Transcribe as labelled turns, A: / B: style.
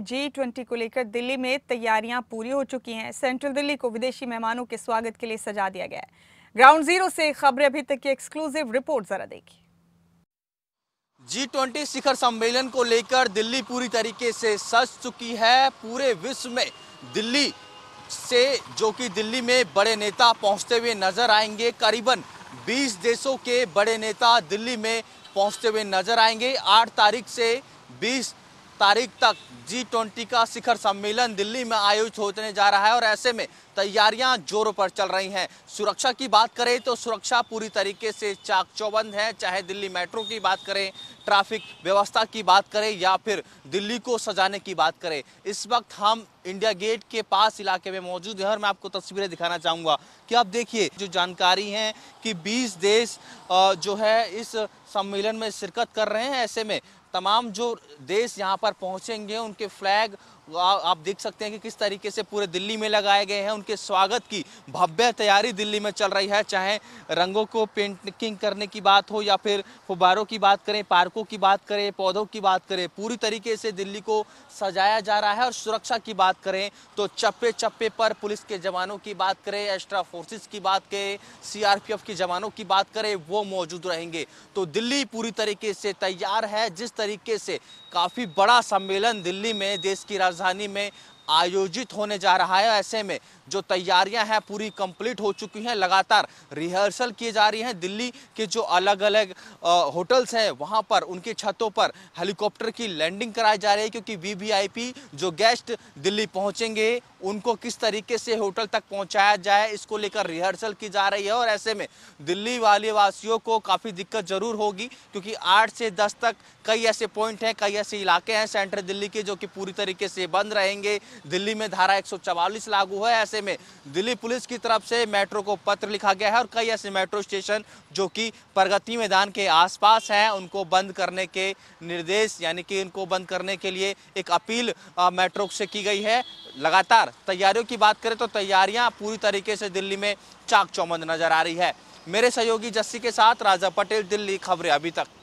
A: G twenty को लेकर दिल्ली में तैयारियां पूरी हो चुकी हैं सेंट्रल दिल्ली को विदेशी मेहमानों के स्वागत के लिए सजा दिया गया है ग्राउंड जीरो से खबरें अभी तक की एक्सक्लूसिव रिपोर्ट जरा देखिए जी ट्वेंटी शिखर सम्मेलन को लेकर दिल्ली पूरी तरीके से सज चुकी है पूरे विश्व में दिल्ली से जो कि दिल्ली में बड़े नेता पहुंचते हुए नजर आएंगे करीबन 20 देशों के बड़े नेता दिल्ली में पहुंचते हुए नजर आएंगे 8 तारीख से तारीख तक जी ट्वेंटी का शिखर सम्मेलन दिल्ली में आयोजित होने जा रहा है और ऐसे में तैयारियां जोरों पर चल रही हैं सुरक्षा की बात करें तो सुरक्षा पूरी तरीके से चाक चौबंद है चाहे दिल्ली मेट्रो की बात करें ट्रैफिक व्यवस्था की बात करें या फिर दिल्ली को सजाने की बात करें इस वक्त हम इंडिया गेट के पास इलाके में मौजूद है और मैं आपको तस्वीरें दिखाना चाहूँगा कि आप देखिए जो जानकारी है कि 20 देश जो है इस सम्मेलन में शिरकत कर रहे हैं ऐसे में तमाम जो देश यहाँ पर पहुँचेंगे उनके फ्लैग आप देख सकते हैं कि किस तरीके से पूरे दिल्ली में लगाए गए हैं उनके स्वागत की भव्य तैयारी दिल्ली में चल रही है चाहे रंगों को पेंटिंग करने की बात हो या फिर फुब्बारों की बात करें पार्कों की बात करें पौधों की बात करें पूरी तरीके से दिल्ली को सजाया जा रहा है और सुरक्षा की बात करें तो चप्पे चप्पे पर पुलिस के जवानों की बात करें एक्स्ट्रा फोर्सेज की बात करें सीआरपीएफ के जवानों की बात करें वो मौजूद रहेंगे तो दिल्ली पूरी तरीके से तैयार है जिस तरीके से काफ़ी बड़ा सम्मेलन दिल्ली में देश की राजधानी में आयोजित होने जा रहा है ऐसे में जो तैयारियां हैं पूरी कंप्लीट हो चुकी हैं लगातार रिहर्सल किए जा रही हैं दिल्ली के जो अलग अलग होटल्स हैं वहां पर उनकी छतों पर हेलीकॉप्टर की लैंडिंग कराई जा रही है क्योंकि वीवीआईपी जो गेस्ट दिल्ली पहुंचेंगे उनको किस तरीके से होटल तक पहुंचाया जाए इसको लेकर रिहर्सल की जा रही है और ऐसे में दिल्ली वाले वासियों को काफ़ी दिक्कत ज़रूर होगी क्योंकि आठ से दस तक कई ऐसे पॉइंट हैं कई ऐसे इलाके हैं सेंट्रल दिल्ली के जो कि पूरी तरीके से बंद रहेंगे दिल्ली में धारा एक लागू है ऐसे में दिल्ली पुलिस की तरफ से मेट्रो को पत्र लिखा गया है और कई ऐसे मेट्रो स्टेशन जो कि प्रगति मैदान के आसपास हैं उनको बंद करने के निर्देश यानी कि इनको बंद करने के लिए एक अपील मेट्रो से की गई है लगातार तैयारियों की बात करें तो तैयारियां पूरी तरीके से दिल्ली में चाक चौमंद नजर आ रही है मेरे सहयोगी जस्सी के साथ राजा पटेल दिल्ली खबरें अभी तक